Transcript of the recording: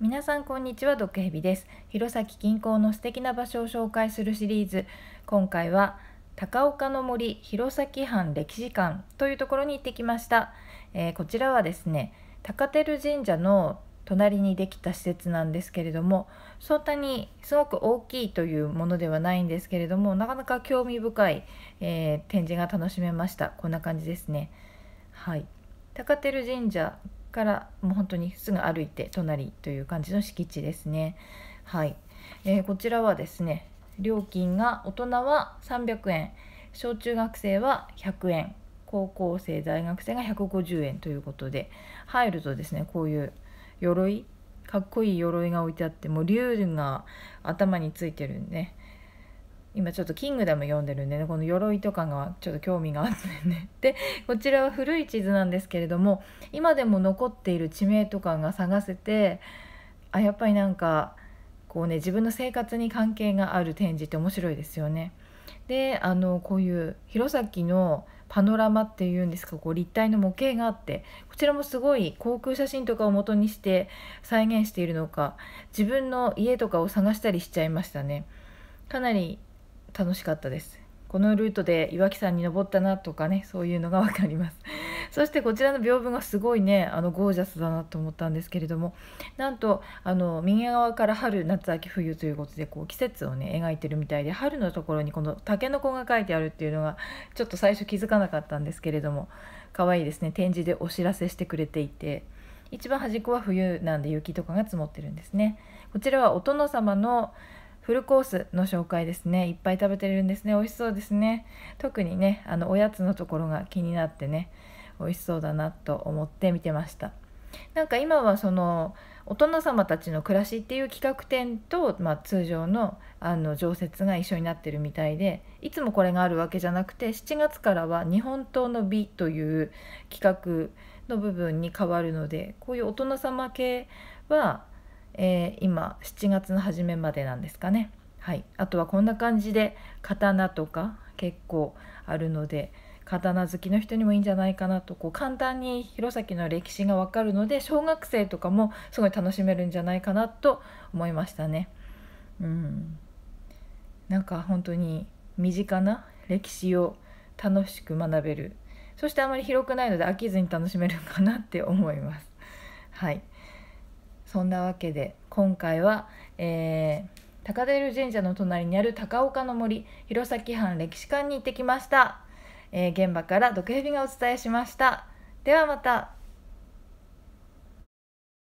皆さんこんにちは毒蛇です弘前近郊の素敵な場所を紹介するシリーズ今回は高岡の森弘前藩歴史館というところに行ってきました、えー、こちらはですね高照神社の隣にできた施設なんですけれどもそんなにすごく大きいというものではないんですけれどもなかなか興味深い、えー、展示が楽しめましたこんな感じですねはい高照神社からもう本当にすぐ歩いて隣という感じの敷地ですね。はい、えー、こちらはですね料金が大人は300円小中学生は100円高校生大学生が150円ということで入るとですねこういう鎧かっこいい鎧が置いてあってもう竜が頭についてるんで、ね、今ちょっと「キングダム」読んでるんでねこの鎧とかがちょっと興味があってね でこちらは古い地図なんですけれども今でも残っている地名とかが探せてあやっぱりなんかこうね自分の生活に関係がある展示って面白いですよね。であのこういう弘前のパノラマっていうんですかこう立体の模型があってこちらもすごい航空写真とかを元にして再現しているのか自分の家とかを探したりしちゃいましたね。かなり楽しかったですこのルートで岩木山に登ったなとかねそういうのが分かります そしてこちらの屏風がすごいねあのゴージャスだなと思ったんですけれどもなんとあの右側から春夏秋冬ということでこう季節をね描いてるみたいで春のところにこのタケノコが書いてあるっていうのがちょっと最初気づかなかったんですけれども可愛いですね展示でお知らせしてくれていて。一番端っこは冬なんで雪とかが積もってるんですね。こちらはお殿様のフルコースの紹介ですねいっぱい食べてるんですね美味しそうですね特にねあのおやつのところが気になってね美味しそうだなと思って見てましたなんか今はそのお殿様たちの暮らしっていう企画展と、まあ、通常のあの常設が一緒になってるみたいでいつもこれがあるわけじゃなくて7月からは「日本刀の美」という企画の部分に変わるのでこういうお殿様系はえー、今7月の初めまでなんですかね、はい、あとはこんな感じで刀とか結構あるので刀好きの人にもいいんじゃないかなとこう簡単に弘前の歴史がわかるので小学生とかもすごい楽しめるんじゃないかなと思いましたね。うん、なんか本当に身近な歴史を楽しく学べるそしてあまり広くないので飽きずに楽しめるかなって思います。はいそんなわけで今回は、えー、高照神社の隣にある高岡の森弘前藩歴史館に行ってきました、えー、現場から毒蛇がお伝えしましたではまた